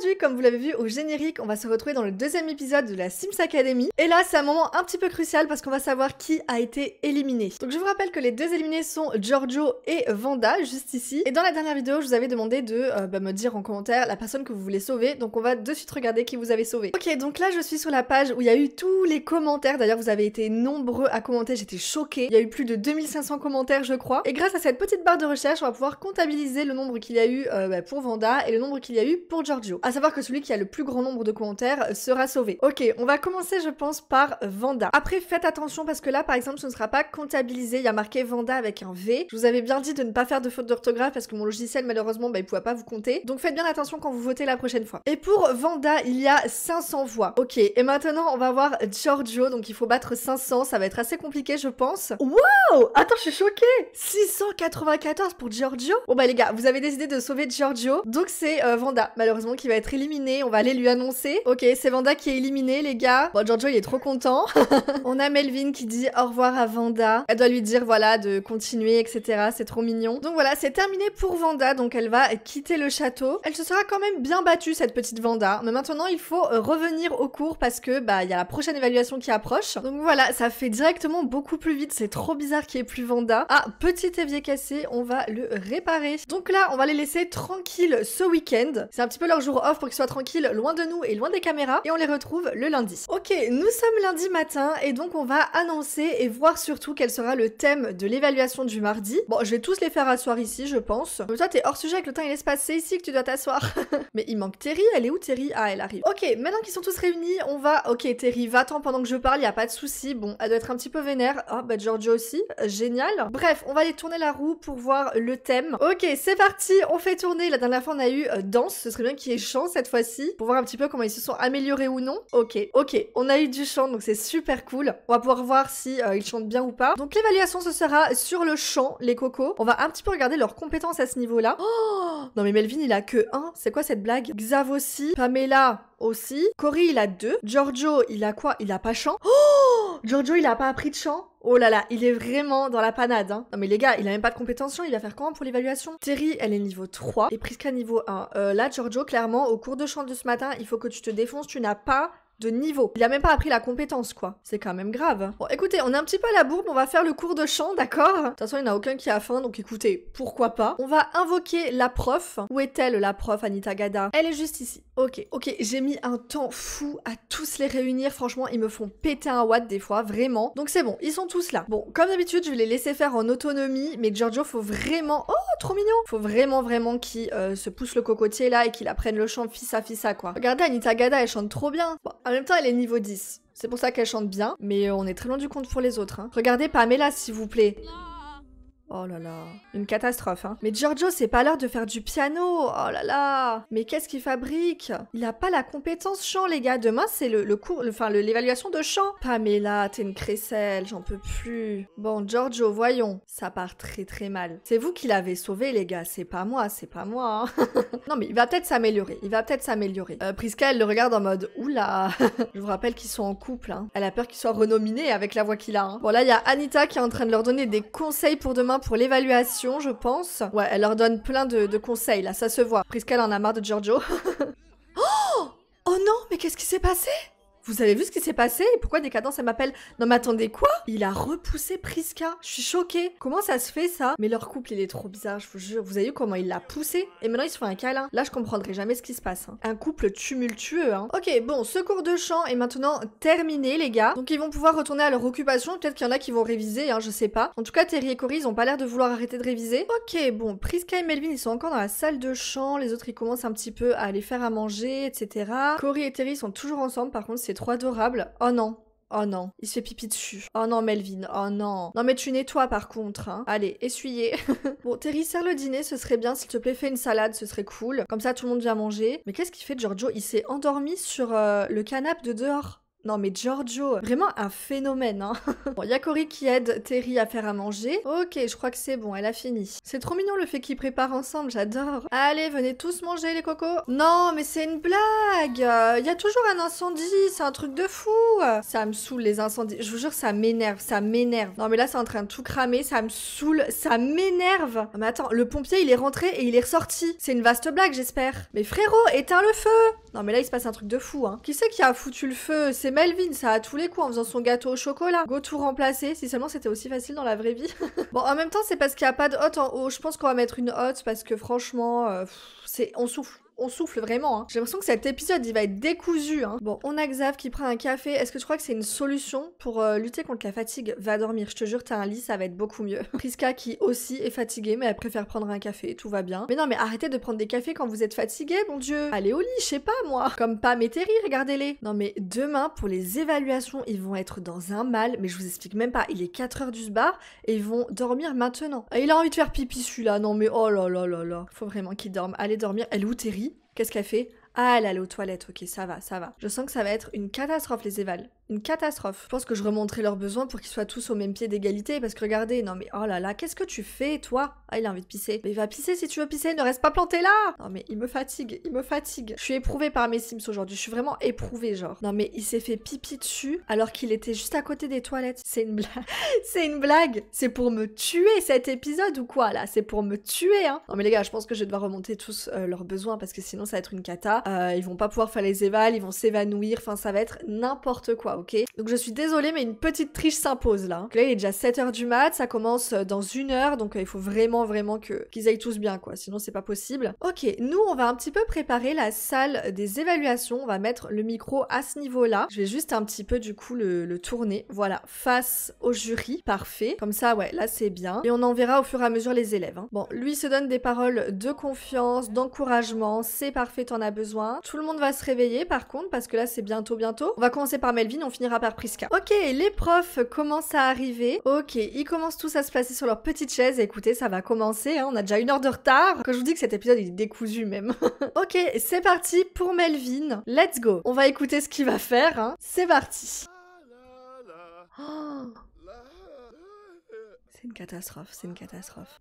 Aujourd'hui, comme vous l'avez vu au générique, on va se retrouver dans le deuxième épisode de la Sims Academy. Et là, c'est un moment un petit peu crucial parce qu'on va savoir qui a été éliminé. Donc je vous rappelle que les deux éliminés sont Giorgio et Vanda, juste ici. Et dans la dernière vidéo, je vous avais demandé de euh, bah, me dire en commentaire la personne que vous voulez sauver. Donc on va de suite regarder qui vous avez sauvé. Ok, donc là, je suis sur la page où il y a eu tous les commentaires. D'ailleurs, vous avez été nombreux à commenter, j'étais choquée. Il y a eu plus de 2500 commentaires, je crois. Et grâce à cette petite barre de recherche, on va pouvoir comptabiliser le nombre qu'il y a eu euh, bah, pour Vanda et le nombre qu'il y a eu pour Giorgio à savoir que celui qui a le plus grand nombre de commentaires sera sauvé. Ok, on va commencer je pense par Vanda. Après faites attention parce que là par exemple ce ne sera pas comptabilisé, il y a marqué Vanda avec un V. Je vous avais bien dit de ne pas faire de faute d'orthographe parce que mon logiciel malheureusement il bah, il pouvait pas vous compter. Donc faites bien attention quand vous votez la prochaine fois. Et pour Vanda, il y a 500 voix. Ok, et maintenant on va voir Giorgio, donc il faut battre 500, ça va être assez compliqué je pense. Wow Attends, je suis choquée 694 pour Giorgio Bon bah les gars, vous avez décidé de sauver Giorgio, donc c'est euh, Vanda malheureusement qui va être éliminée, On va aller lui annoncer. Ok, c'est Vanda qui est éliminée, les gars. Bon, Giorgio, il est trop content. on a Melvin qui dit au revoir à Vanda. Elle doit lui dire, voilà, de continuer, etc. C'est trop mignon. Donc voilà, c'est terminé pour Vanda. Donc elle va quitter le château. Elle se sera quand même bien battue, cette petite Vanda. Mais maintenant, il faut euh, revenir au cours parce que, bah, il y a la prochaine évaluation qui approche. Donc voilà, ça fait directement beaucoup plus vite. C'est trop bizarre qu'il n'y ait plus Vanda. Ah, petit évier cassé, on va le réparer. Donc là, on va les laisser tranquilles ce week-end. C'est un petit peu leur jour off pour qu'ils soient tranquilles, loin de nous et loin des caméras, et on les retrouve le lundi. Ok, nous sommes lundi matin, et donc on va annoncer et voir surtout quel sera le thème de l'évaluation du mardi. Bon, je vais tous les faire asseoir ici, je pense. Mais euh, toi, t'es hors sujet avec le temps et l'espace, c'est ici que tu dois t'asseoir. Mais il manque Terry, elle est où Terry Ah, elle arrive. Ok, maintenant qu'ils sont tous réunis, on va... Ok, Terry, va-t'en pendant que je parle, y a pas de souci. Bon, elle doit être un petit peu vénère. Ah, oh, bah Giorgio aussi, euh, génial. Bref, on va aller tourner la roue pour voir le thème. Ok, c'est parti, on fait tourner. La dernière fois, on a eu euh, danse, ce serait bien qu'il y ait chant cette fois-ci pour voir un petit peu comment ils se sont améliorés ou non. Ok, ok, on a eu du chant donc c'est super cool. On va pouvoir voir si euh, ils chantent bien ou pas. Donc l'évaluation ce sera sur le chant, les cocos. On va un petit peu regarder leurs compétences à ce niveau-là. Oh non mais Melvin il a que 1, c'est quoi cette blague Xav aussi, Pamela aussi, Cory il a 2, Giorgio il a quoi Il a pas chant. Oh Giorgio il a pas appris de chant Oh là là, il est vraiment dans la panade. Hein. Non mais les gars, il a même pas de compétences, hein. il va faire comment hein, pour l'évaluation Terry, elle est niveau 3 et à niveau 1. Euh, là, Giorgio, clairement, au cours de chant de ce matin, il faut que tu te défonces, tu n'as pas de niveau. Il a même pas appris la compétence, quoi. C'est quand même grave. Hein. Bon, écoutez, on est un petit peu à la bourbe, on va faire le cours de chant, d'accord De toute façon, il n'y en a aucun qui a faim, donc écoutez, pourquoi pas. On va invoquer la prof. Où est-elle, la prof, Anita Gada Elle est juste ici. Ok, ok, j'ai mis un temps fou à tous les réunir. Franchement, ils me font péter un watt des fois, vraiment. Donc c'est bon, ils sont tous là. Bon, comme d'habitude, je vais les laisser faire en autonomie, mais Giorgio, faut vraiment... Oh, trop mignon Faut vraiment, vraiment qu'il euh, se pousse le cocotier, là, et qu'il apprenne le chant fils à quoi. Regardez, Anita Gada, elle chante trop bien. En même temps, elle est niveau 10. C'est pour ça qu'elle chante bien, mais on est très loin du compte pour les autres. Hein. Regardez Pamela, s'il vous plaît. Oh là là, une catastrophe, hein. Mais Giorgio, c'est pas l'heure de faire du piano. Oh là là. Mais qu'est-ce qu'il fabrique Il a pas la compétence chant, les gars. Demain, c'est le, cours, enfin l'évaluation de chant. Pamela, t'es une crécelle, j'en peux plus. Bon, Giorgio, voyons. Ça part très très mal. C'est vous qui l'avez sauvé, les gars. C'est pas moi, c'est pas moi. Hein. non, mais il va peut-être s'améliorer. Il va peut-être s'améliorer. Euh, Prisca, elle le regarde en mode oula. Je vous rappelle qu'ils sont en couple. Hein. Elle a peur qu'il soit renominé avec la voix qu'il a. Hein. Bon là, il y a Anita qui est en train de leur donner des conseils pour demain Hein, pour l'évaluation, je pense. Ouais, elle leur donne plein de, conseils, là, ça se voit. Prisca, qu'elle en a marre de Giorgio. oh, oh non, mais qu'est-ce qui s'est passé vous avez vu ce qui s'est passé et pourquoi Décadence elle m'appelle Non mais attendez quoi Il a repoussé Priska. Je suis choquée. Comment ça se fait ça Mais leur couple il est trop bizarre, je vous jure. Vous avez vu comment il l'a poussé Et maintenant ils se font un câlin. Là je comprendrai jamais ce qui se passe. Hein. Un couple tumultueux. Hein. Ok bon, ce cours de chant est maintenant terminé les gars. Donc ils vont pouvoir retourner à leur occupation. Peut-être qu'il y en a qui vont réviser, hein, je sais pas. En tout cas Terry et Cory ils ont pas l'air de vouloir arrêter de réviser. Ok bon, Priska et Melvin ils sont encore dans la salle de chant. Les autres ils commencent un petit peu à aller faire à manger, etc. Cory et Terry sont toujours ensemble par contre c'est trop adorable. Oh non, Oh non, il se fait pipi dessus. Oh non, Melvin, oh non. Non mais tu nettoies par contre, hein. Allez, essuyez. bon, Terry, le dîner, ce serait bien, s'il te plaît, fais une salade, ce serait cool. Comme ça, tout le monde vient manger. Mais qu'est-ce qu'il fait, Giorgio Il s'est endormi sur euh, le canapé de dehors. Non mais Giorgio, vraiment un phénomène hein Bon, Cory qui aide Terry à faire à manger. Ok, je crois que c'est bon, elle a fini. C'est trop mignon le fait qu'ils préparent ensemble, j'adore. Allez, venez tous manger les cocos. Non mais c'est une blague euh, Il y a toujours un incendie, c'est un truc de fou Ça me saoule les incendies, je vous jure ça m'énerve, ça m'énerve. Non mais là c'est en train de tout cramer, ça me saoule, ça m'énerve Mais attends, le pompier il est rentré et il est ressorti. C'est une vaste blague j'espère. Mais frérot, éteins le feu Non mais là il se passe un truc de fou hein. Qui c'est qui a foutu le feu Melvin, ça a tous les coups en faisant son gâteau au chocolat. Go tout remplacer, si seulement c'était aussi facile dans la vraie vie. bon, en même temps, c'est parce qu'il n'y a pas de hotte en haut. Je pense qu'on va mettre une hotte parce que franchement, euh, c'est on souffle on souffle vraiment. Hein. J'ai l'impression que cet épisode, il va être décousu. Hein. Bon, on a Xav qui prend un café. Est-ce que tu crois que c'est une solution pour euh, lutter contre la fatigue Va dormir, je te jure, t'as un lit, ça va être beaucoup mieux. Priska qui aussi est fatiguée, mais elle préfère prendre un café, tout va bien. Mais non, mais arrêtez de prendre des cafés quand vous êtes fatigué, mon dieu. Allez au lit, je sais pas moi. Comme Pam et Terry, regardez-les. Non mais demain, pour les évaluations, ils vont être dans un mal, mais je vous explique même pas. Il est 4h du bar et ils vont dormir maintenant. il a envie de faire pipi celui-là. Non mais oh là là là là. Faut vraiment qu'il dorme. Allez dormir. Elle est Terry Qu'est-ce qu'elle fait Ah, elle allait aux toilettes, ok, ça va, ça va. Je sens que ça va être une catastrophe les évals une catastrophe. Je pense que je remonterai leurs besoins pour qu'ils soient tous au même pied d'égalité parce que regardez, non mais oh là là, qu'est-ce que tu fais toi Ah, il a envie de pisser. Mais va pisser si tu veux pisser, ne reste pas planté là Non mais il me fatigue, il me fatigue. Je suis éprouvée par mes Sims aujourd'hui, je suis vraiment éprouvée genre. Non mais il s'est fait pipi dessus alors qu'il était juste à côté des toilettes. C'est une blague. C'est une blague. C'est pour me tuer cet épisode ou quoi là C'est pour me tuer hein. Non mais les gars, je pense que je vais devoir remonter tous euh, leurs besoins parce que sinon ça va être une cata. Euh, ils vont pas pouvoir faire les évals, ils vont s'évanouir, enfin ça va être n'importe quoi ok Donc je suis désolée, mais une petite triche s'impose là. là, il est déjà 7h du mat, ça commence euh, dans une heure, donc euh, il faut vraiment, vraiment que qu'ils aillent tous bien, quoi. Sinon, c'est pas possible. Ok, nous, on va un petit peu préparer la salle des évaluations. On va mettre le micro à ce niveau-là. Je vais juste un petit peu, du coup, le, tourner. Voilà, face au jury, parfait. Comme ça, ouais, là, c'est bien. Et on en verra au fur et à mesure les élèves. Hein. Bon, lui se donne des paroles de confiance, d'encouragement. C'est parfait, t'en as besoin. Tout le monde va se réveiller, par contre, parce que là, c'est bientôt, bientôt. On va commencer par Melvin on finira par Prisca. Ok, les profs commencent à arriver. Ok, ils commencent tous à se placer sur leur petite chaise. Écoutez, ça va commencer, hein. on a déjà une heure de retard. Quand je vous dis que cet épisode il est décousu même. ok, c'est parti pour Melvin. Let's go. On va écouter ce qu'il va faire. Hein. C'est parti. C'est une catastrophe, c'est une catastrophe.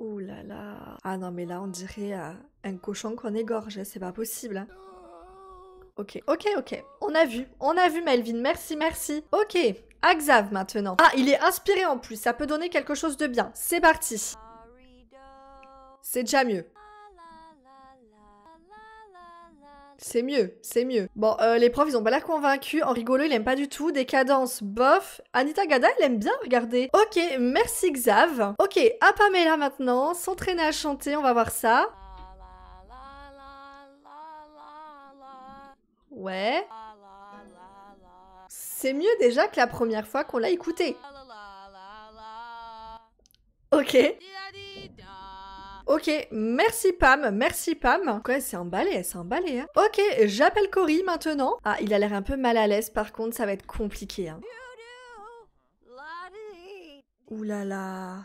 Ouh là là. Ah non mais là on dirait euh, un cochon qu'on égorge, c'est pas possible. Hein. Ok, ok, ok. On a vu. On a vu, Melvin. Merci, merci. Ok. Xav maintenant. Ah, il est inspiré en plus. Ça peut donner quelque chose de bien. C'est parti. C'est déjà mieux. C'est mieux, c'est mieux. Bon, euh, les profs, ils ont pas l'air convaincus. En rigolo, il aime pas du tout. Des cadences, bof. Anita Gada, elle aime bien, regardez. Ok, merci Xav. Ok, à Pamela maintenant. S'entraîner à chanter, on va voir ça. Ouais. C'est mieux déjà que la première fois qu'on l'a écouté. Ok. Ok, merci Pam, merci Pam. Ouais, c'est un balai, c'est un balai. Hein. Ok, j'appelle Cory maintenant. Ah, il a l'air un peu mal à l'aise, par contre, ça va être compliqué. Hein. Ouh là là.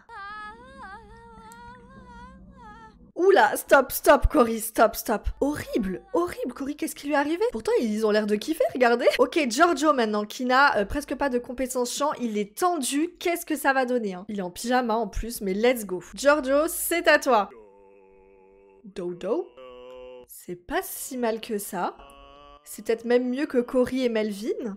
Oula, stop, stop, Cory, stop, stop. Horrible, horrible, Cory, qu'est-ce qui lui est arrivé Pourtant, ils ont l'air de kiffer, regardez. Ok, Giorgio maintenant, qui n'a euh, presque pas de compétences chant, il est tendu, qu'est-ce que ça va donner hein Il est en pyjama en plus, mais let's go. Giorgio, c'est à toi. Dodo C'est pas si mal que ça. C'est peut-être même mieux que Cory et Melvin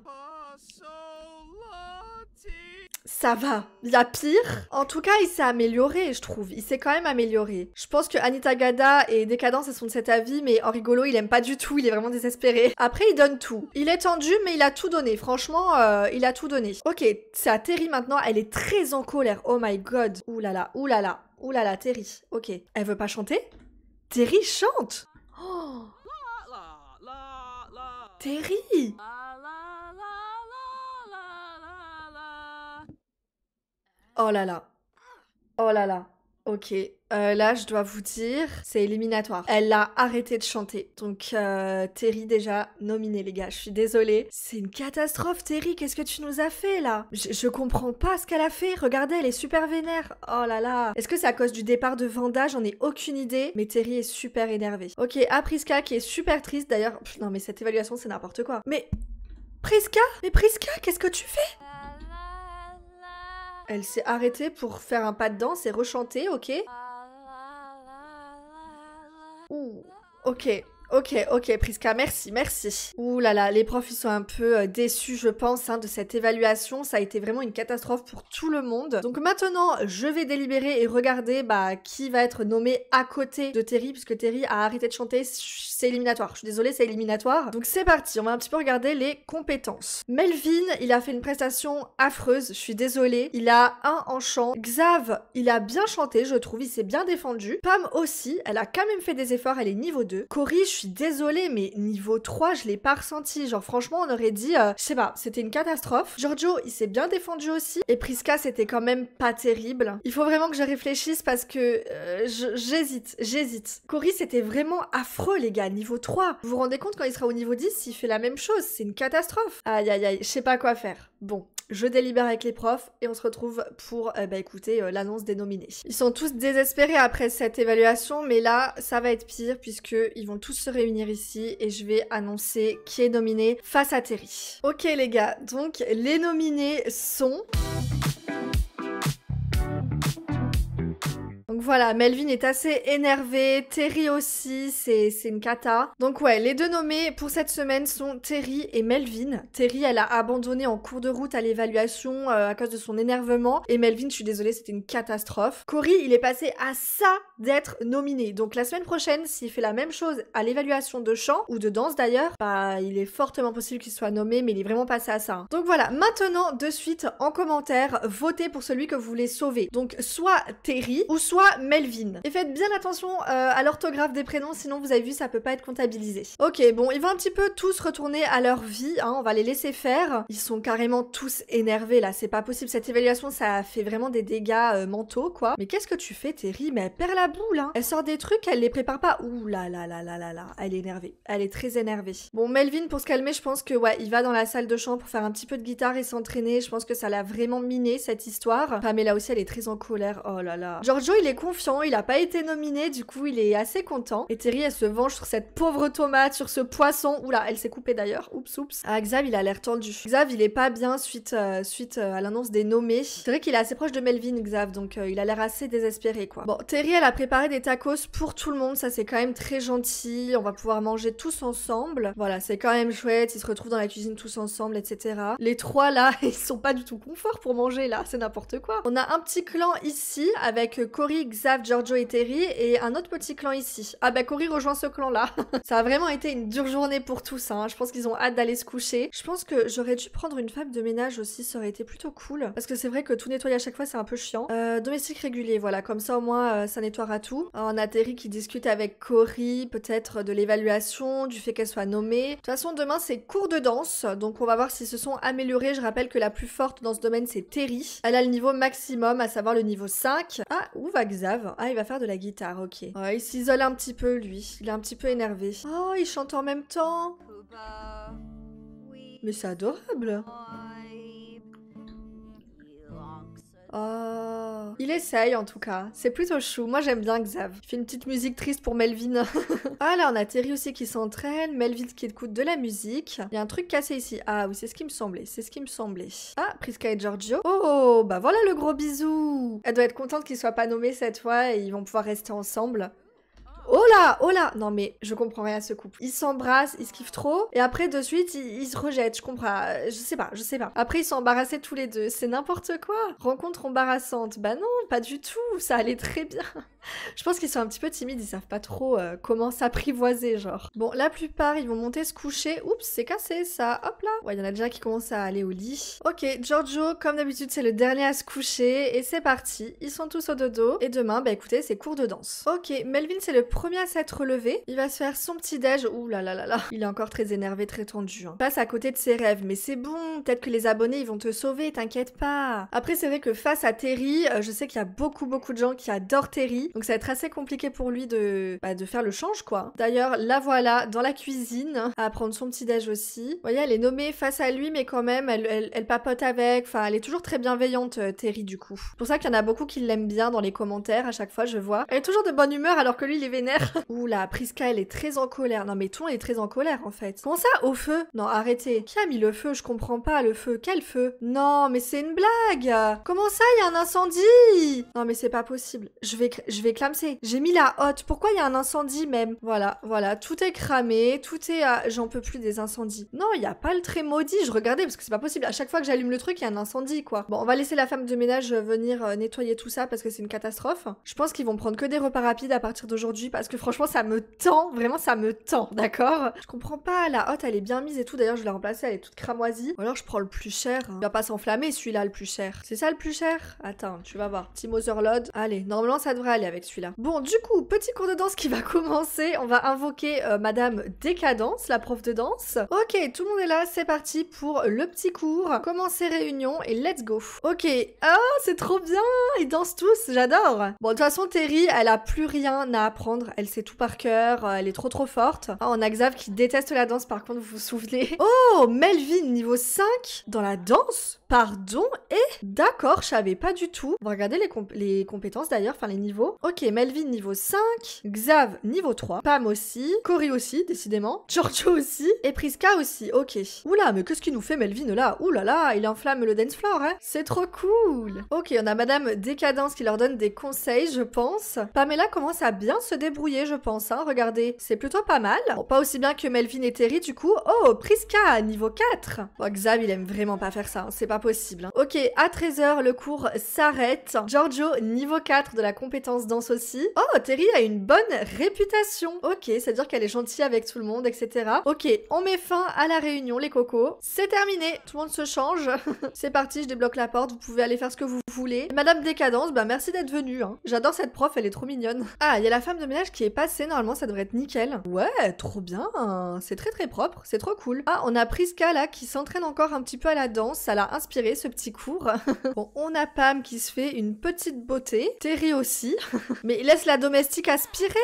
ça va. La pire. En tout cas, il s'est amélioré, je trouve. Il s'est quand même amélioré. Je pense que Anita Gada et Décadence, sont de cet avis, mais en rigolo, il aime pas du tout. Il est vraiment désespéré. Après, il donne tout. Il est tendu, mais il a tout donné. Franchement, euh, il a tout donné. Ok, c'est à Terry maintenant. Elle est très en colère. Oh my god. Ouh là là, ouh là là. Ouh là là, Terry. Ok. Elle veut pas chanter Terry chante oh Terry Oh là là. Oh là là. Ok. Euh, là, je dois vous dire, c'est éliminatoire. Elle a arrêté de chanter. Donc, euh, Terry, déjà nominé, les gars. Je suis désolée. C'est une catastrophe, Terry. Qu'est-ce que tu nous as fait, là je, comprends pas ce qu'elle a fait. Regardez, elle est super vénère. Oh là là. Est-ce que c'est à cause du départ de Vanda J'en ai aucune idée. Mais Terry est super énervée. Ok, Apriska, qui est super triste. D'ailleurs, non, mais cette évaluation, c'est n'importe quoi. Mais. Priska Mais Priska, qu'est-ce que tu fais elle s'est arrêtée pour faire un pas de danse et rechanter, ok Ouh, ok. Ok, ok, Priska, merci, merci. Ouh là là, les profs, ils sont un peu euh, déçus, je pense, hein, de cette évaluation. Ça a été vraiment une catastrophe pour tout le monde. Donc maintenant, je vais délibérer et regarder bah, qui va être nommé à côté de Terry, puisque Terry a arrêté de chanter. C'est éliminatoire. Je suis désolée, c'est éliminatoire. Donc c'est parti, on va un petit peu regarder les compétences. Melvin, il a fait une prestation affreuse, je suis désolée. Il a un en chant. Xav, il a bien chanté, je trouve, il s'est bien défendu. Pam aussi, elle a quand même fait des efforts, elle est niveau 2. Cory, je suis désolée, mais niveau 3, je l'ai pas ressenti. Genre, franchement, on aurait dit, euh, je sais pas, c'était une catastrophe. Giorgio, il s'est bien défendu aussi. Et Prisca, c'était quand même pas terrible. Il faut vraiment que je réfléchisse parce que euh, j'hésite, j'hésite. Cory, c'était vraiment affreux, les gars, niveau 3. Vous vous rendez compte, quand il sera au niveau 10, il fait la même chose. C'est une catastrophe. Aïe, aïe, aïe, je sais pas quoi faire. Bon, je délibère avec les profs et on se retrouve pour euh, bah, écouter euh, l'annonce des nominés. Ils sont tous désespérés après cette évaluation, mais là, ça va être pire puisque ils vont tous se réunir ici et je vais annoncer qui est nominé face à Terry. Ok les gars, donc les nominés sont... Voilà, Melvin est assez énervé, Terry aussi, c'est une cata. Donc ouais, les deux nommés pour cette semaine sont Terry et Melvin. Terry, elle a abandonné en cours de route à l'évaluation euh, à cause de son énervement. Et Melvin, je suis désolée, c'était une catastrophe. Cory, il est passé à ça d'être nominé. Donc la semaine prochaine, s'il fait la même chose à l'évaluation de chant ou de danse d'ailleurs, bah il est fortement possible qu'il soit nommé, mais il est vraiment passé à ça. Hein. Donc voilà, maintenant de suite en commentaire, votez pour celui que vous voulez sauver. Donc soit Terry ou soit Melvin. Et faites bien attention euh, à l'orthographe des prénoms, sinon vous avez vu, ça peut pas être comptabilisé. Ok, bon, ils vont un petit peu tous retourner à leur vie, hein, on va les laisser faire. Ils sont carrément tous énervés là, c'est pas possible. Cette évaluation, ça fait vraiment des dégâts euh, mentaux, quoi. Mais qu'est-ce que tu fais, Terry Mais elle perd la boule, hein. Elle sort des trucs, elle les prépare pas. Ouh là là là là là là, elle est énervée. Elle est très énervée. Bon, Melvin, pour se calmer, je pense que ouais, il va dans la salle de chant pour faire un petit peu de guitare et s'entraîner. Je pense que ça l'a vraiment miné cette histoire. là aussi, elle est très en colère. Oh là là. Giorgio, il est confiant, il a pas été nominé, du coup il est assez content. Et Terry, elle se venge sur cette pauvre tomate, sur ce poisson. Oula, elle s'est coupée d'ailleurs. Oups, oups. Ah, Xav, il a l'air tendu. Xav, il est pas bien suite, euh, suite euh, à l'annonce des nommés. C'est vrai qu'il est assez proche de Melvin, Xav, donc euh, il a l'air assez désespéré, quoi. Bon, Terry, elle a préparé des tacos pour tout le monde, ça c'est quand même très gentil. On va pouvoir manger tous ensemble. Voilà, c'est quand même chouette, ils se retrouvent dans la cuisine tous ensemble, etc. Les trois là, ils sont pas du tout confort pour manger là, c'est n'importe quoi. On a un petit clan ici avec Cory, savent, Giorgio et Terry, et un autre petit clan ici. Ah bah Cory rejoint ce clan-là. ça a vraiment été une dure journée pour tous, hein. je pense qu'ils ont hâte d'aller se coucher. Je pense que j'aurais dû prendre une femme de ménage aussi, ça aurait été plutôt cool, parce que c'est vrai que tout nettoyer à chaque fois c'est un peu chiant. Euh, domestique régulier, voilà, comme ça au moins euh, ça nettoiera tout. on a Terry qui discute avec Cory, peut-être de l'évaluation, du fait qu'elle soit nommée. De toute façon demain c'est cours de danse, donc on va voir si se sont améliorés. Je rappelle que la plus forte dans ce domaine c'est Terry. Elle a le niveau maximum, à savoir le niveau 5. Ah, où va ah, il va faire de la guitare, ok. il s'isole un petit peu, lui. Il est un petit peu énervé. Oh, il chante en même temps. Bah, Mais c'est adorable. Oh. Il essaye en tout cas. C'est plutôt chou. Moi j'aime bien Xav. Il fait une petite musique triste pour Melvin. ah là on a Terry aussi qui s'entraîne, Melvin qui écoute de la musique. Il y a un truc cassé ici. Ah oui c'est ce qui me semblait, c'est ce qui me semblait. Ah Prisca et Giorgio. Oh, oh bah voilà le gros bisou. Elle doit être contente qu'il soit pas nommé cette fois et ils vont pouvoir rester ensemble. Oh oh là, oh là Non mais je comprends rien à ce couple. Ils s'embrassent, ils se kiffent trop, et après de suite ils, se rejettent, je comprends. Euh, je sais pas, je sais pas. Après ils sont embarrassés tous les deux, c'est n'importe quoi. Rencontre embarrassante, bah non, pas du tout, ça allait très bien. je pense qu'ils sont un petit peu timides, ils savent pas trop euh, comment s'apprivoiser, genre. Bon, la plupart ils vont monter se coucher, oups, c'est cassé ça, hop là. Ouais, il y en a déjà qui commencent à aller au lit. Ok, Giorgio, comme d'habitude, c'est le dernier à se coucher, et c'est parti. Ils sont tous au dodo, et demain, bah écoutez, c'est cours de danse. Ok, Melvin, c'est le premier à s'être levé, il va se faire son petit déj. Ouh là là là là. Il est encore très énervé, très tendu. Hein. Passe à côté de ses rêves, mais c'est bon. Peut-être que les abonnés ils vont te sauver, t'inquiète pas. Après c'est vrai que face à Terry, euh, je sais qu'il y a beaucoup beaucoup de gens qui adorent Terry, donc ça va être assez compliqué pour lui de bah, de faire le change quoi. D'ailleurs la voilà dans la cuisine hein, à prendre son petit déj aussi. voyez elle est nommée face à lui, mais quand même elle, papote avec. Enfin elle est toujours très bienveillante euh, Terry du coup. C'est pour ça qu'il y en a beaucoup qui l'aiment bien dans les commentaires à chaque fois je vois. Elle est toujours de bonne humeur alors que lui il est vénère. Ouh la Priska, elle est très en colère. Non mais tout est très en colère en fait. Comment ça, au feu Non, arrêtez. Qui a mis le feu Je comprends pas, le feu. Quel feu Non, mais c'est une blague Comment ça, il y a un incendie Non mais c'est pas possible. Je vais, je vais clamser. J'ai mis la hotte. Pourquoi il y a un incendie même Voilà, voilà, tout est cramé, tout est... J'en peux plus des incendies. Non, il y a pas le trait maudit. Je regardais parce que c'est pas possible. À chaque fois que j'allume le truc, il y a un incendie quoi. Bon, on va laisser la femme de ménage euh, venir euh, nettoyer tout ça parce que c'est une catastrophe. Je pense qu'ils vont prendre que des repas rapides à partir d'aujourd'hui parce que franchement, ça me tend, vraiment, ça me tend, d'accord Je comprends pas, la hotte, elle est bien mise et tout. D'ailleurs, je l'ai remplacée, elle est toute cramoisie. Ou alors, je prends le plus cher. Hein. Il va pas s'enflammer, celui-là, le plus cher. C'est ça le plus cher Attends, tu vas voir. Petit Motherlode. Allez, normalement, ça devrait aller avec celui-là. Bon, du coup, petit cours de danse qui va commencer. On va invoquer euh, Madame Décadence, la prof de danse. Ok, tout le monde est là, c'est parti pour le petit cours. Commencer réunion et let's go. Ok, ah, c'est trop bien Ils dansent tous, j'adore Bon, de toute façon, Terry, elle a plus rien à apprendre elle sait tout par cœur, euh, elle est trop trop forte. Ah, on a Xav qui déteste la danse par contre, vous vous souvenez Oh, Melvin niveau 5 dans la danse Pardon Et D'accord, je savais pas du tout. On va regarder les, compétences d'ailleurs, enfin les niveaux. Ok, Melvin niveau 5, Xav niveau 3, Pam aussi, Cory aussi, décidément, Giorgio aussi, et Priska aussi, ok. Oula, mais qu'est-ce qu'il nous fait Melvin là Oulala, là il enflamme le dance floor, hein C'est trop cool Ok, on a Madame Décadence qui leur donne des conseils, je pense. Pamela commence à bien se débrouiller, je pense, hein, regardez. C'est plutôt pas mal. pas aussi bien que Melvin et Terry, du coup. Oh, Priska, niveau 4 Bon, Xav, il aime vraiment pas faire ça, hein. c'est pas possible. Hein. Ok, à 13h, le cours s'arrête. Giorgio, niveau 4 de la compétence danse aussi. Oh, Terry a une bonne réputation. Ok, c'est-à-dire qu'elle est gentille avec tout le monde, etc. Ok, on met fin à la réunion, les cocos. C'est terminé. Tout le monde se change. C'est parti, je débloque la porte. Vous pouvez aller faire ce que vous voulez. Madame Décadence, bah merci d'être venue. Hein. J'adore cette prof, elle est trop mignonne. Ah, il y a la femme de ménage qui est passée. Normalement, ça devrait être nickel. Ouais, trop bien. C'est très très propre. C'est trop cool. Ah, on a Priska là qui s'entraîne encore un petit peu à la danse. Ça l'a ce petit cours. bon, on a Pam qui se fait une petite beauté, Terry aussi, mais il laisse la domestique aspirer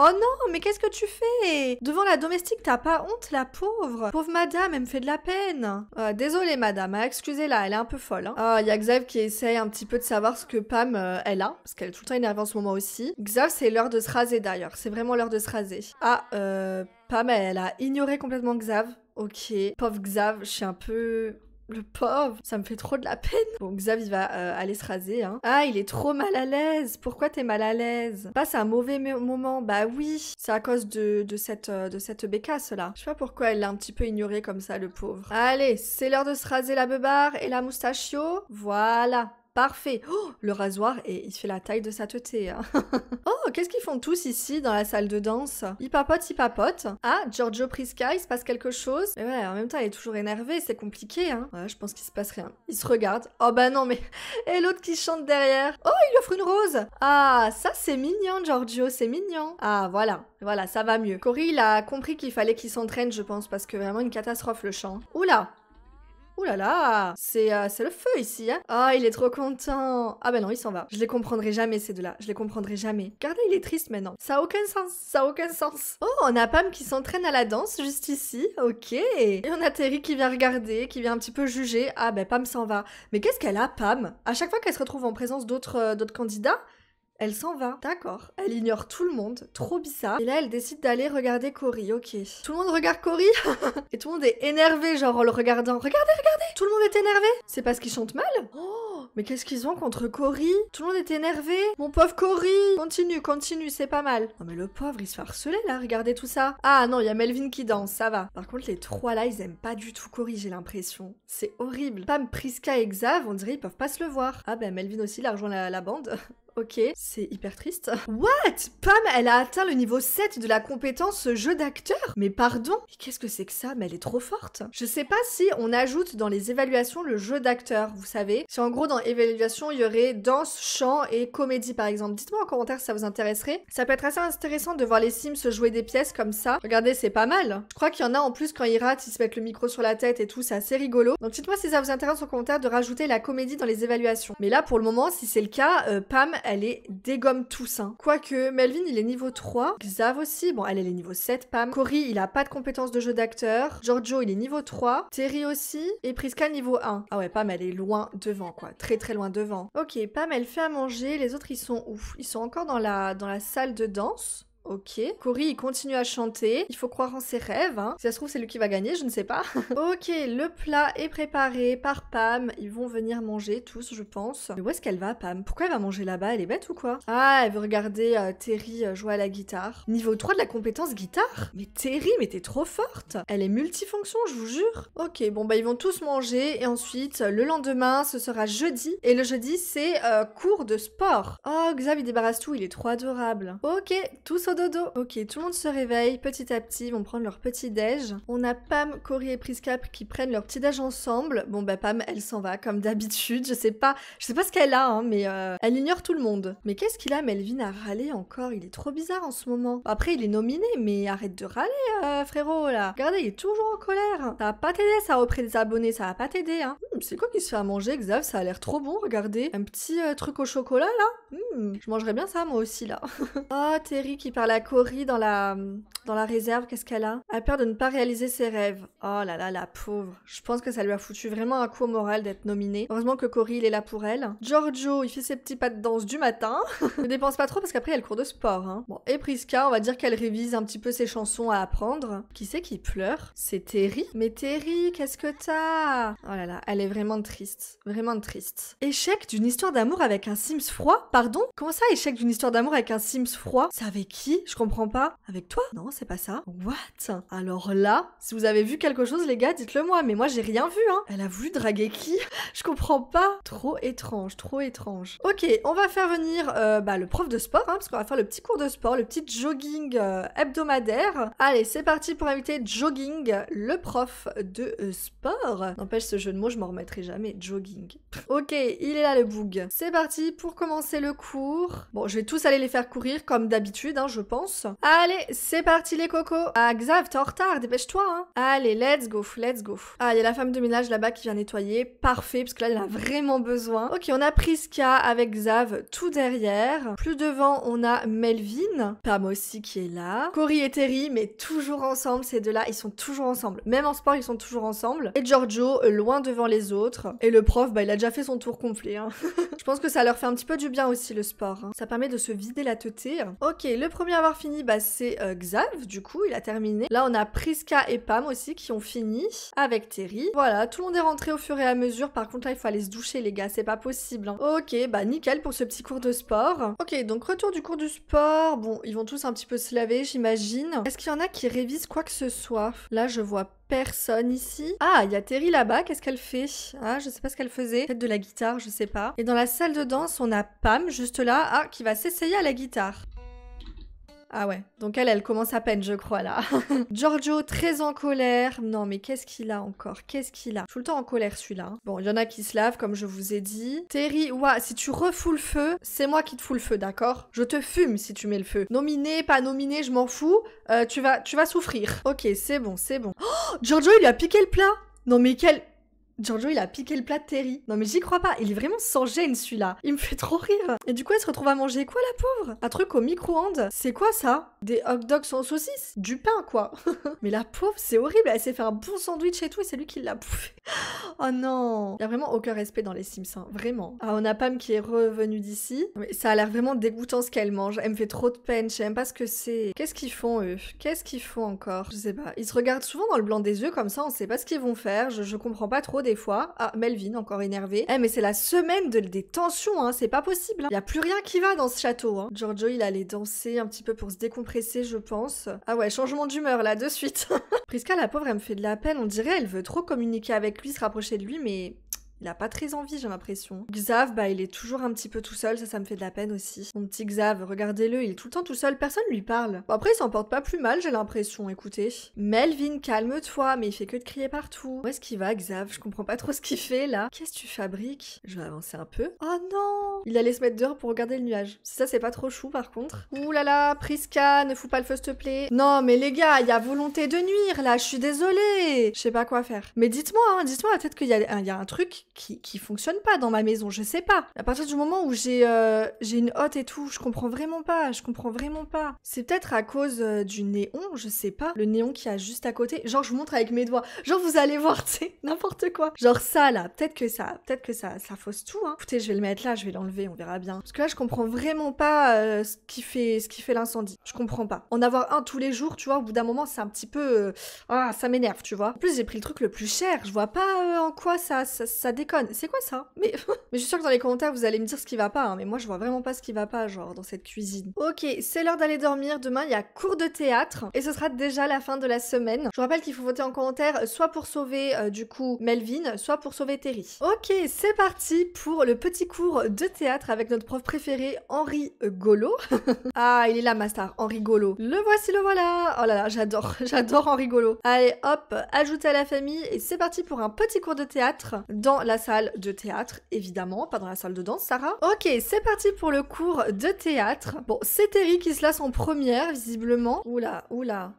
Oh non, mais qu'est-ce que tu fais Devant la domestique, t'as pas honte, la pauvre Pauvre madame, elle me fait de la peine ah, Désolée madame, hein, excusez-la, elle est un peu folle. Il hein. ah, y a Xav qui essaye un petit peu de savoir ce que Pam, euh, elle a, parce qu'elle est tout le temps énervée en ce moment aussi. Xav, c'est l'heure de se raser d'ailleurs, c'est vraiment l'heure de se raser. Ah, euh, Pam, elle a ignoré complètement Xav. Ok, pauvre Xav, je suis un peu... Le pauvre, ça me fait trop de la peine. Bon, Xav, va euh, aller se raser. Hein. Ah, il est trop mal à l'aise. Pourquoi t'es mal à l'aise Passe bah, un mauvais moment. Bah oui, c'est à cause de, de, cette, euh, de cette bécasse là. Je sais pas pourquoi elle l'a un petit peu ignoré comme ça, le pauvre. Allez, c'est l'heure de se raser la beubare et la moustachio. Voilà. Parfait. Oh, le rasoir, et il fait la taille de sa tête. Hein. oh, qu'est-ce qu'ils font tous ici dans la salle de danse Ils papotent, ils papotent. Ah, Giorgio Prisca, il se passe quelque chose Mais ouais, en même temps, elle est toujours énervé, c'est compliqué. Hein. je pense qu'il se passe rien. Il se regarde. Oh bah non, mais... Et l'autre qui chante derrière. Oh, il lui offre une rose. Ah, ça c'est mignon, Giorgio, c'est mignon. Ah, voilà. Voilà, ça va mieux. Cory, il a compris qu'il fallait qu'il s'entraîne, je pense, parce que vraiment une catastrophe le chant. Oula Ouh là là euh, C'est le feu ici, hein Ah, il est trop content Ah ben non, il s'en va. Je les comprendrai jamais, ces deux-là. Je les comprendrai jamais. Regardez, il est triste maintenant. Ça a aucun sens. Ça a aucun sens. Oh, on a Pam qui s'entraîne à la danse juste ici. Ok. Et on a Terry qui vient regarder, qui vient un petit peu juger. Ah ben Pam s'en va. Mais qu'est-ce qu'elle a, Pam À chaque fois qu'elle se retrouve en présence d'autres euh, d'autres candidats, elle s'en va, d'accord. Elle ignore tout le monde, trop bizarre. Et là, elle décide d'aller regarder Cory, ok. Tout le monde regarde Cory Et tout le monde est énervé, genre en le regardant. Regardez, regardez Tout le monde est énervé C'est parce qu'ils chantent mal Oh Mais qu'est-ce qu'ils ont contre Cory Tout le monde est énervé Mon pauvre Cory Continue, continue, c'est pas mal. Non mais le pauvre, il se fait harceler là, regardez tout ça. Ah non, il y a Melvin qui danse, ça va. Par contre, les trois là, ils aiment pas du tout Cory, j'ai l'impression. C'est horrible. Pam, Priska et Xav, on dirait ils peuvent pas se le voir. Ah ben, Melvin aussi, il rejoint la bande. Ok, c'est hyper triste. What Pam, elle a atteint le niveau 7 de la compétence jeu d'acteur Mais pardon qu'est-ce que c'est que ça Mais elle est trop forte. Je sais pas si on ajoute dans les évaluations le jeu d'acteur, vous savez. Si en gros dans évaluation il y aurait danse, chant et comédie par exemple. Dites-moi en commentaire si ça vous intéresserait. Ça peut être assez intéressant de voir les Sims jouer des pièces comme ça. Regardez, c'est pas mal. Je crois qu'il y en a en plus quand ils ratent, ils se mettent le micro sur la tête et tout, c'est assez rigolo. Donc dites-moi si ça vous intéresse en commentaire de rajouter la comédie dans les évaluations. Mais là pour le moment, si c'est le cas, euh, Pam, elle est dégomme tous. Hein. Quoique, Melvin, il est niveau 3. Xav aussi, bon, elle, est niveau 7, Pam. Cory, il a pas de compétences de jeu d'acteur. Giorgio, il est niveau 3. Terry aussi. Et Prisca, niveau 1. Ah ouais, Pam, elle est loin devant, quoi. Très, très loin devant. Ok, Pam, elle fait à manger. Les autres, ils sont où Ils sont encore dans la, dans la salle de danse. Ok. Cory, il continue à chanter. Il faut croire en ses rêves. Hein. Si ça se trouve, c'est lui qui va gagner, je ne sais pas. ok, le plat est préparé par Pam. Ils vont venir manger tous, je pense. Mais où est-ce qu'elle va, Pam Pourquoi elle va manger là-bas Elle est bête ou quoi Ah, elle veut regarder euh, Terry euh, jouer à la guitare. Niveau 3 de la compétence guitare Mais Terry, mais t'es trop forte Elle est multifonction, je vous jure. Ok, bon bah ils vont tous manger et ensuite euh, le lendemain, ce sera jeudi. Et le jeudi, c'est cours de sport. Oh, Xav, il débarrasse tout, il est trop adorable. Ok, tous au dodo. Ok, tout le monde se réveille petit à petit, ils vont prendre leur petit déj. On a Pam, Cory et Priscap qui prennent leur petit déj ensemble. Bon bah Pam, elle s'en va comme d'habitude. Je sais pas, je sais pas ce qu'elle a, hein, mais euh, elle ignore tout le monde. Mais qu'est-ce qu'il a, Melvin à râler encore Il est trop bizarre en ce moment. Après, il est nominé, mais arrête de râler, euh, frérot là. Regardez, il est toujours en colère. Ça va pas t'aider ça auprès des abonnés, ça va pas t'aider. Hein c'est quoi qui se fait à manger, Xav Ça a l'air trop bon, regardez. Un petit euh, truc au chocolat, là hmm, Je mangerais bien ça, moi aussi, là. oh, Terry qui parle à Cory dans la, dans la réserve, qu'est-ce qu'elle a Elle a peur de ne pas réaliser ses rêves. Oh là là, la pauvre. Je pense que ça lui a foutu vraiment un coup au moral d'être nominée. Heureusement que Cory, il est là pour elle. Giorgio, il fait ses petits pas de danse du matin. ne dépense pas trop parce qu'après, il a le cours de sport. Hein. Bon, et Priska, on va dire qu'elle révise un petit peu ses chansons à apprendre. Qui c'est qui pleure C'est Terry. Mais Terry, qu'est-ce que t'as Oh là là, elle est vraiment triste. Vraiment triste. Échec d'une histoire d'amour avec un Sims froid Pardon Comment ça, échec d'une histoire d'amour avec un Sims froid C'est avec qui Je comprends pas. Avec toi Non, c'est pas ça. What Alors là, si vous avez vu quelque chose, les gars, dites-le moi. Mais moi, j'ai rien vu, hein. Elle a voulu draguer qui Je comprends pas. Trop étrange, trop étrange. Ok, on va faire venir euh, bah, le prof de sport, hein, parce qu'on va faire le petit cours de sport, le petit jogging euh, hebdomadaire. Allez, c'est parti pour inviter jogging, le prof de euh, sport. N'empêche, ce jeu de mots, je m'en remets remettrai jamais. Jogging. ok, il est là le boug. C'est parti pour commencer le cours. Bon, je vais tous aller les faire courir comme d'habitude, hein, je pense. Allez, c'est parti les cocos. Ah, Xav, t'es en retard, dépêche-toi. Hein. Allez, let's go, let's go. Ah, il y a la femme de ménage là-bas qui vient nettoyer. Parfait, parce que là, elle a vraiment besoin. Ok, on a Priska avec Xav tout derrière. Plus devant, on a Melvin. Pam aussi qui est là. Cory et Terry, mais toujours ensemble, ces deux-là, ils sont toujours ensemble. Même en sport, ils sont toujours ensemble. Et Giorgio, euh, loin devant les autres. Et le prof, bah, il a déjà fait son tour complet. Hein. je pense que ça leur fait un petit peu du bien aussi le sport. Hein. Ça permet de se vider la tête. Ok, le premier à avoir fini, bah, c'est euh, Xav, du coup, il a terminé. Là, on a Priska et Pam aussi qui ont fini avec Terry. Voilà, tout le monde est rentré au fur et à mesure. Par contre, là, il faut aller se doucher, les gars, c'est pas possible. Hein. Ok, bah nickel pour ce petit cours de sport. Ok, donc retour du cours du sport. Bon, ils vont tous un petit peu se laver, j'imagine. Est-ce qu'il y en a qui révisent quoi que ce soit Là, je vois pas, personne ici. Ah, il y a Terry là-bas, qu'est-ce qu'elle fait ah, Je sais pas ce qu'elle faisait, peut-être de la guitare, je sais pas. Et dans la salle de danse, on a Pam, juste là, ah, qui va s'essayer à la guitare. Ah ouais, donc elle, elle commence à peine, je crois, là. Giorgio, très en colère. Non, mais qu'est-ce qu'il a encore Qu'est-ce qu'il a Je suis le temps en colère, celui-là. Hein. Bon, il y en a qui se lavent, comme je vous ai dit. Terry, ouah, si tu refous le feu, c'est moi qui te fous le feu, d'accord Je te fume si tu mets le feu. Nominé, pas nominé, je m'en fous. Euh, tu, vas, tu vas souffrir. Ok, c'est bon, c'est bon. Oh Giorgio, il lui a piqué le plat non mais quel... Giorgio, il a piqué le plat de Terry. Non mais j'y crois pas, il est vraiment sans gêne celui-là. Il me fait trop rire. Et du coup, elle se retrouve à manger quoi la pauvre Un truc au micro-ondes. C'est quoi ça Des hot dogs sans saucisse Du pain quoi. mais la pauvre, c'est horrible. Elle s'est fait un bon sandwich et tout et c'est lui qui l'a bouffé. oh non Il y a vraiment aucun respect dans les Sims, hein. vraiment. Ah, on a Pam qui est revenue d'ici. Mais ça a l'air vraiment dégoûtant ce qu'elle mange. Elle me fait trop de peine, je sais même pas ce que c'est. Qu'est-ce qu'ils font eux Qu'est-ce qu'ils font encore Je sais pas. Ils se regardent souvent dans le blanc des yeux comme ça, on sait pas ce qu'ils vont faire. Je, je comprends pas trop des fois. Ah, Melvin, encore énervé. Eh, mais c'est la semaine de, des tensions, hein, c'est pas possible. Il hein. a plus rien qui va dans ce château. Hein. Giorgio, il allait danser un petit peu pour se décompresser, je pense. Ah ouais, changement d'humeur là, de suite. Prisca, la pauvre, elle me fait de la peine. On dirait elle veut trop communiquer avec lui, se rapprocher de lui, mais il a pas très envie, j'ai l'impression. Xav, bah, il est toujours un petit peu tout seul, ça, ça me fait de la peine aussi. Mon petit Xav, regardez-le, il est tout le temps tout seul, personne lui parle. Bon, après, il s'en porte pas plus mal, j'ai l'impression, écoutez. Melvin, calme-toi, mais il fait que de crier partout. Où est-ce qu'il va, Xav Je comprends pas trop ce qu'il fait, là. Qu'est-ce que tu fabriques Je vais avancer un peu. Oh non Il allait se mettre dehors pour regarder le nuage. Ça, c'est pas trop chou, par contre. Ah. Ouh là là, Priska, ne fous pas le feu, plaît. Non, mais les gars, il y a volonté de nuire, là, je suis désolée. Je sais pas quoi faire. Mais dites-moi, hein, dites-moi, peut-être qu'il y a un truc qui, fonctionne pas dans ma maison, je sais pas. À partir du moment où euh, j'ai une hotte et tout, je comprends vraiment pas, je comprends vraiment pas. C'est peut-être à cause euh, du néon, je sais pas, le néon qui a juste à côté. Genre je vous montre avec mes doigts. Genre vous allez voir, tu sais, n'importe quoi. Genre ça là, peut-être que ça, peut-être que ça ça fausse tout hein. Écoutez, je vais le mettre là, je vais l'enlever, on verra bien. Parce que là je comprends vraiment pas euh, ce qui fait ce qui fait l'incendie. Je comprends pas. En avoir un tous les jours, tu vois, au bout d'un moment, c'est un petit peu ah, ça m'énerve, tu vois. En plus, j'ai pris le truc le plus cher, je vois pas en quoi ça ça, ça c'est quoi ça mais... mais je suis sûre que dans les commentaires, vous allez me dire ce qui va pas, hein, mais moi je vois vraiment pas ce qui va pas, genre, dans cette cuisine. Ok, c'est l'heure d'aller dormir, demain il y a cours de théâtre, et ce sera déjà la fin de la semaine. Je vous rappelle qu'il faut voter en commentaire, euh, soit pour sauver, euh, du coup, Melvin, soit pour sauver Terry. Ok, c'est parti pour le petit cours de théâtre avec notre prof préféré, Henri Golo. ah, il est là, ma star, Henri Golo. Le voici, le voilà Oh là là, j'adore, j'adore Henri Golo. Allez, hop, ajoutez à la famille, et c'est parti pour un petit cours de théâtre dans la salle de théâtre, évidemment, pas dans la salle de danse, Sarah. Ok, c'est parti pour le cours de théâtre. Bon, c'est Terry qui se lasse en première, visiblement. Oula, oula.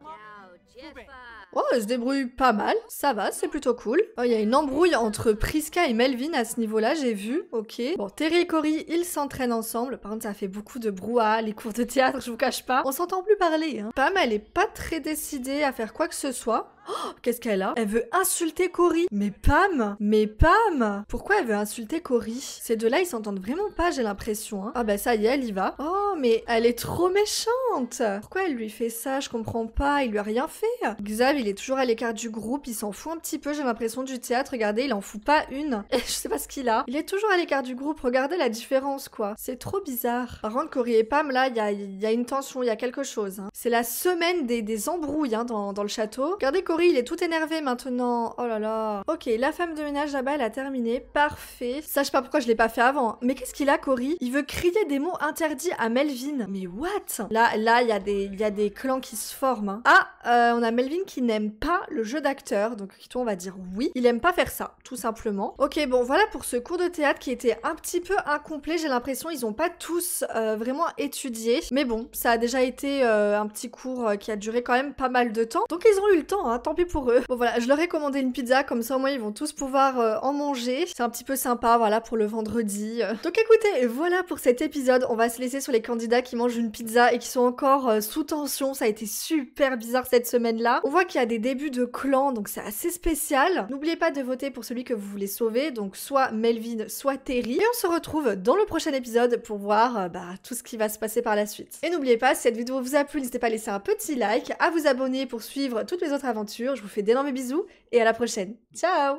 Oh, elle se débrouille pas mal, ça va, c'est plutôt cool. Oh, il y a une embrouille entre Priska et Melvin à ce niveau-là, j'ai vu, ok. Bon, Terry et Cory, ils s'entraînent ensemble. Par contre, ça fait beaucoup de brouhaha, les cours de théâtre, je vous cache pas. On s'entend plus parler, hein. Pam, elle est pas très décidée à faire quoi que ce soit. Oh, qu'est-ce qu'elle a Elle veut insulter Cory. Mais Pam Mais Pam Pourquoi elle veut insulter Cory Ces deux-là, ils s'entendent vraiment pas, j'ai l'impression. Hein. Ah bah ça y est, elle y va. Oh, mais elle est trop méchante Pourquoi elle lui fait ça Je comprends pas, il lui a rien fait. Xav, il est toujours à l'écart du groupe, il s'en fout un petit peu, j'ai l'impression, du théâtre. Regardez, il en fout pas une. je sais pas ce qu'il a. Il est toujours à l'écart du groupe, regardez la différence, quoi. C'est trop bizarre. Par contre, Cory et Pam, là, il y a, une tension, il y a quelque chose. Hein. C'est la semaine des, embrouilles hein, dans, dans, le château. Regardez il est tout énervé maintenant. Oh là là. Ok, la femme de ménage là-bas, elle a terminé. Parfait. Sache pas pourquoi je l'ai pas fait avant. Mais qu'est-ce qu'il a, Cory Il veut crier des mots interdits à Melvin. Mais what Là, là, il y, a des, des clans qui se forment. Hein. Ah, euh, on a Melvin qui n'aime pas le jeu d'acteur. Donc, on va dire oui. Il aime pas faire ça, tout simplement. Ok, bon, voilà pour ce cours de théâtre qui était un petit peu incomplet. J'ai l'impression ils ont pas tous euh, vraiment étudié. Mais bon, ça a déjà été euh, un petit cours qui a duré quand même pas mal de temps. Donc, ils ont eu le temps, hein, tant pour eux. Bon voilà, je leur ai commandé une pizza, comme ça au moins ils vont tous pouvoir euh, en manger. C'est un petit peu sympa, voilà, pour le vendredi. Euh. Donc écoutez, voilà pour cet épisode. On va se laisser sur les candidats qui mangent une pizza et qui sont encore euh, sous tension. Ça a été super bizarre cette semaine-là. On voit qu'il y a des débuts de clan, donc c'est assez spécial. N'oubliez pas de voter pour celui que vous voulez sauver, donc soit Melvin, soit Terry. Et on se retrouve dans le prochain épisode pour voir bah, tout ce qui va se passer par la suite. Et n'oubliez pas, si cette vidéo vous a plu, n'hésitez pas à laisser un petit like, à vous abonner pour suivre toutes mes autres aventures je vous fais d'énormes bisous et à la prochaine. Ciao